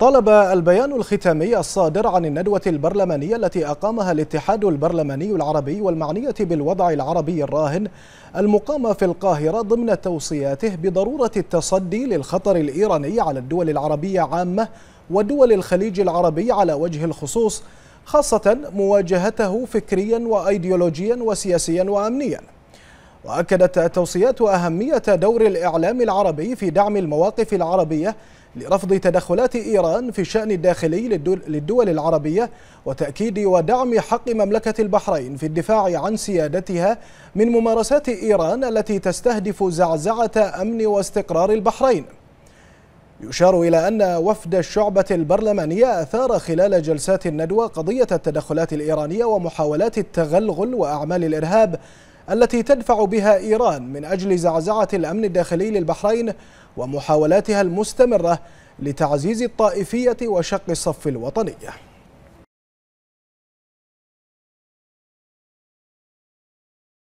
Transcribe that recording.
طلب البيان الختامي الصادر عن الندوة البرلمانية التي أقامها الاتحاد البرلماني العربي والمعنية بالوضع العربي الراهن المقامة في القاهرة ضمن توصياته بضرورة التصدي للخطر الإيراني على الدول العربية عامة ودول الخليج العربي على وجه الخصوص خاصة مواجهته فكريا وأيديولوجيا وسياسيا وأمنيا وأكدت التوصيات أهمية دور الإعلام العربي في دعم المواقف العربية لرفض تدخلات إيران في الشأن الداخلي للدول العربية وتأكيد ودعم حق مملكة البحرين في الدفاع عن سيادتها من ممارسات إيران التي تستهدف زعزعة أمن واستقرار البحرين يشار إلى أن وفد الشعبة البرلمانية أثار خلال جلسات الندوة قضية التدخلات الإيرانية ومحاولات التغلغل وأعمال الإرهاب التي تدفع بها إيران من أجل زعزعة الأمن الداخلي للبحرين ومحاولاتها المستمرة لتعزيز الطائفية وشق الصف الوطني